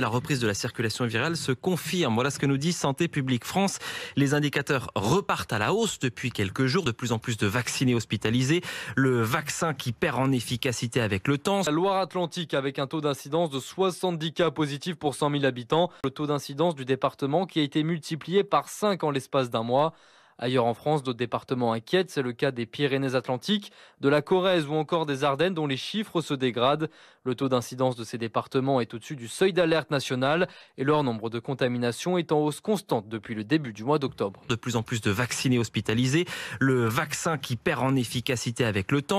La reprise de la circulation virale se confirme. Voilà ce que nous dit Santé publique France. Les indicateurs repartent à la hausse depuis quelques jours. De plus en plus de vaccinés hospitalisés. Le vaccin qui perd en efficacité avec le temps. La Loire-Atlantique avec un taux d'incidence de 70 cas positifs pour 100 000 habitants. Le taux d'incidence du département qui a été multiplié par 5 en l'espace d'un mois. Ailleurs en France, d'autres départements inquiètent. C'est le cas des Pyrénées-Atlantiques, de la Corrèze ou encore des Ardennes dont les chiffres se dégradent. Le taux d'incidence de ces départements est au-dessus du seuil d'alerte national et leur nombre de contaminations est en hausse constante depuis le début du mois d'octobre. De plus en plus de vaccinés hospitalisés, le vaccin qui perd en efficacité avec le temps.